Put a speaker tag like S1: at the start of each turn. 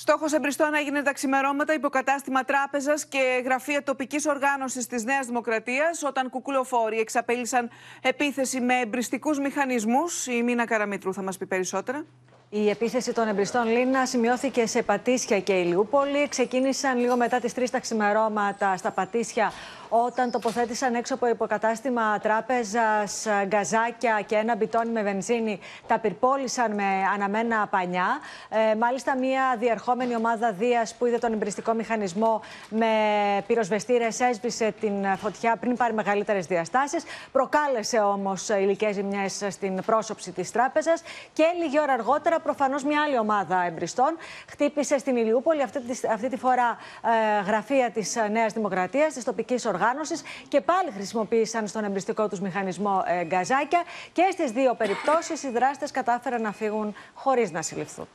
S1: Στόχος εμπριστών έγινε τα ξημερώματα υποκατάστημα τράπεζας και γραφεία τοπικής οργάνωσης της Νέας Δημοκρατίας, όταν κουκουλοφόροι εξαπέλυσαν επίθεση με εμπριστικούς μηχανισμούς. Η Μίνα Καραμίτρου θα μας πει περισσότερα.
S2: Η επίθεση των εμπριστών Λίνα σημειώθηκε σε Πατήσια και Ηλιούπολη. Ξεκίνησαν λίγο μετά τις 3 τα ξημερώματα στα Πατήσια όταν τοποθέτησαν έξω από υποκατάστημα τράπεζας, ε, γκαζάκια και ένα μπιτόνι με βενζίνη. Τα πυρπόλησαν με αναμένα πανιά. Ε, μάλιστα μια διερχόμενη ομάδα Δίας που είδε τον εμπριστικό μηχανισμό με πυροσβεστήρες έσβησε την φωτιά πριν πάρει μεγαλύτερες διαστάσεις. Προκάλεσε όμως ε, υλικές ζημιές στην πρόσωψη της Τράπεζας και λίγη ώρα αργότερα προφανώς μια άλλη ομάδα εμπριστών χτύπησε στην Ηλιούπολη αυτή τη, αυτή τη φορά ε, γραφεία της ε, Νέας Δημοκρατίας, της τοπικής οργάνωσης και πάλι χρησιμοποίησαν στον εμπριστικό τους μηχανισμό ε, γκαζάκια. Και στις δύο περιπτώσεις οι δράστες κατάφεραν να φύγουν χωρίς να συλληφθούν.